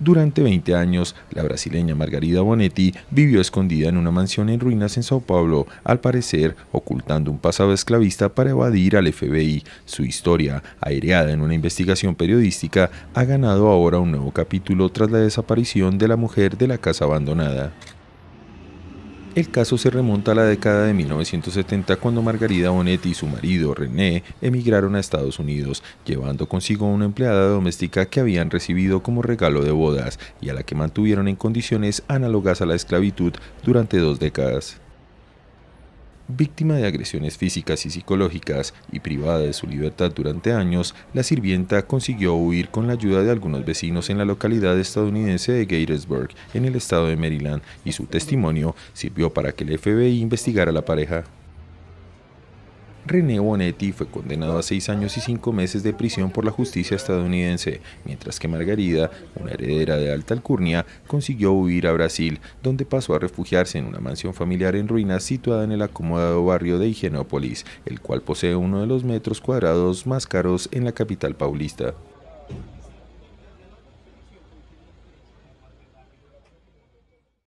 Durante 20 años, la brasileña Margarida Bonetti vivió escondida en una mansión en ruinas en Sao Paulo, al parecer ocultando un pasado esclavista para evadir al FBI. Su historia, aireada en una investigación periodística, ha ganado ahora un nuevo capítulo tras la desaparición de la mujer de la casa abandonada. El caso se remonta a la década de 1970 cuando Margarida Bonetti y su marido René emigraron a Estados Unidos, llevando consigo a una empleada doméstica que habían recibido como regalo de bodas y a la que mantuvieron en condiciones análogas a la esclavitud durante dos décadas. Víctima de agresiones físicas y psicológicas y privada de su libertad durante años, la sirvienta consiguió huir con la ayuda de algunos vecinos en la localidad estadounidense de Gettysburg, en el estado de Maryland, y su testimonio sirvió para que el FBI investigara a la pareja. René Bonetti fue condenado a seis años y cinco meses de prisión por la justicia estadounidense, mientras que Margarida, una heredera de alta alcurnia, consiguió huir a Brasil, donde pasó a refugiarse en una mansión familiar en ruinas situada en el acomodado barrio de Higienópolis, el cual posee uno de los metros cuadrados más caros en la capital paulista.